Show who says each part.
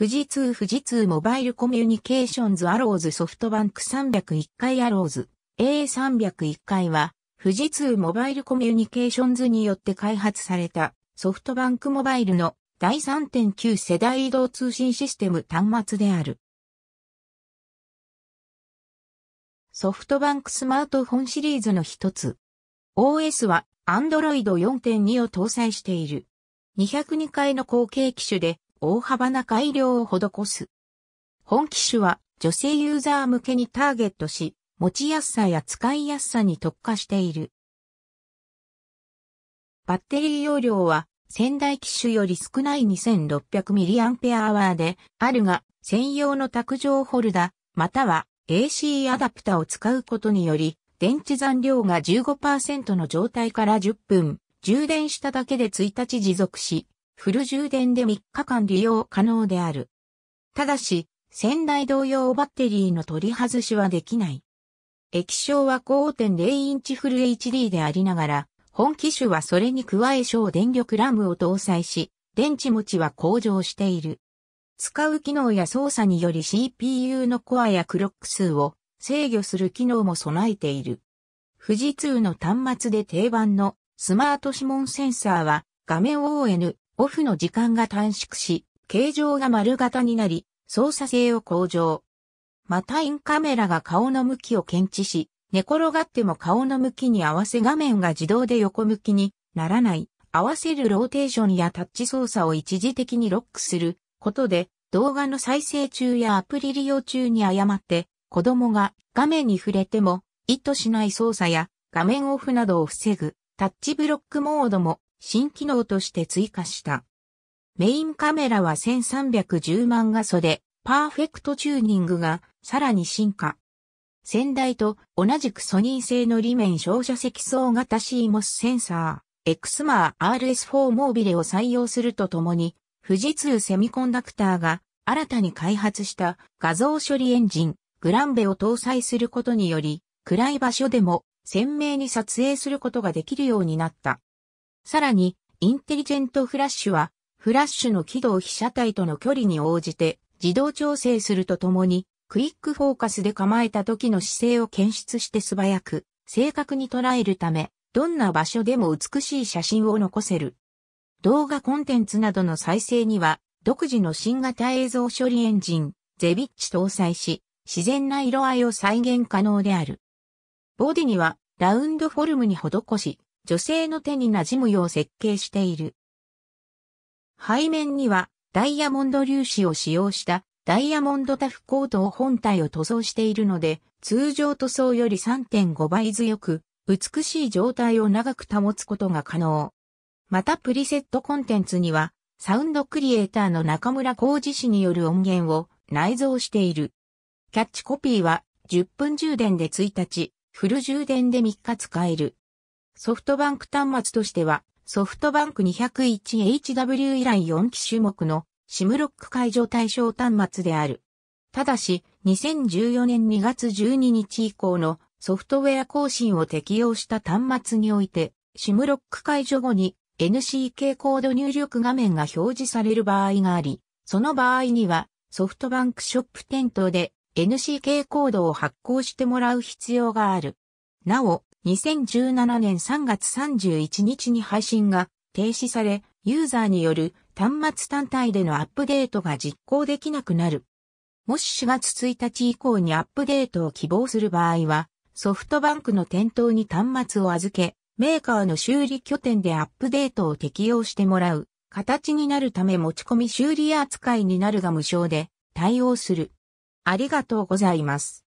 Speaker 1: 富士通富士通モバイルコミュニケーションズアローズソフトバンク301回アローズ A301 回は富士通モバイルコミュニケーションズによって開発されたソフトバンクモバイルの第3.9世代移動通信システム端末である。ソフトバンクスマートフォンシリーズの一つ。OS は Android 4.2を搭載している。202回の後継機種で大幅な改良を施す。本機種は女性ユーザー向けにターゲットし、持ちやすさや使いやすさに特化している。バッテリー容量は先代機種より少ない 2600mAh であるが、専用の卓上ホルダ、ー、または AC アダプタを使うことにより、電池残量が15%の状態から10分、充電しただけで1日持続し、フル充電で3日間利用可能である。ただし、仙台同様バッテリーの取り外しはできない。液晶は5.0インチフル HD でありながら、本機種はそれに加え省電力ラムを搭載し、電池持ちは向上している。使う機能や操作により CPU のコアやクロック数を制御する機能も備えている。富士通の端末で定番のスマート指紋センサーは画面 ON オフの時間が短縮し、形状が丸型になり、操作性を向上。またインカメラが顔の向きを検知し、寝転がっても顔の向きに合わせ画面が自動で横向きにならない、合わせるローテーションやタッチ操作を一時的にロックすることで、動画の再生中やアプリ利用中に誤って、子供が画面に触れても意図しない操作や画面オフなどを防ぐタッチブロックモードも新機能として追加した。メインカメラは1310万画素で、パーフェクトチューニングがさらに進化。先代と同じくソニー製の裏面照射積層型 CMOS センサー、XMAR RS4 モービレを採用するとともに、富士通セミコンダクターが新たに開発した画像処理エンジン、グランベを搭載することにより、暗い場所でも鮮明に撮影することができるようになった。さらに、インテリジェントフラッシュは、フラッシュの軌道被写体との距離に応じて自動調整するとともに、クイックフォーカスで構えた時の姿勢を検出して素早く、正確に捉えるため、どんな場所でも美しい写真を残せる。動画コンテンツなどの再生には、独自の新型映像処理エンジン、ゼビッチ搭載し、自然な色合いを再現可能である。ボディには、ラウンドフォルムに施し、女性の手に馴染むよう設計している。背面にはダイヤモンド粒子を使用したダイヤモンドタフコートを本体を塗装しているので、通常塗装より3.5倍強く、美しい状態を長く保つことが可能。またプリセットコンテンツには、サウンドクリエイターの中村浩二氏による音源を内蔵している。キャッチコピーは、10分充電で1日、フル充電で3日使える。ソフトバンク端末としては、ソフトバンク 201HW 以来4機種目の SIM ロック解除対象端末である。ただし、2014年2月12日以降のソフトウェア更新を適用した端末において、SIM ロック解除後に NCK コード入力画面が表示される場合があり、その場合にはソフトバンクショップ店頭で NCK コードを発行してもらう必要がある。なお、2017年3月31日に配信が停止され、ユーザーによる端末単体でのアップデートが実行できなくなる。もし4月1日以降にアップデートを希望する場合は、ソフトバンクの店頭に端末を預け、メーカーの修理拠点でアップデートを適用してもらう形になるため持ち込み修理扱いになるが無償で対応する。ありがとうございます。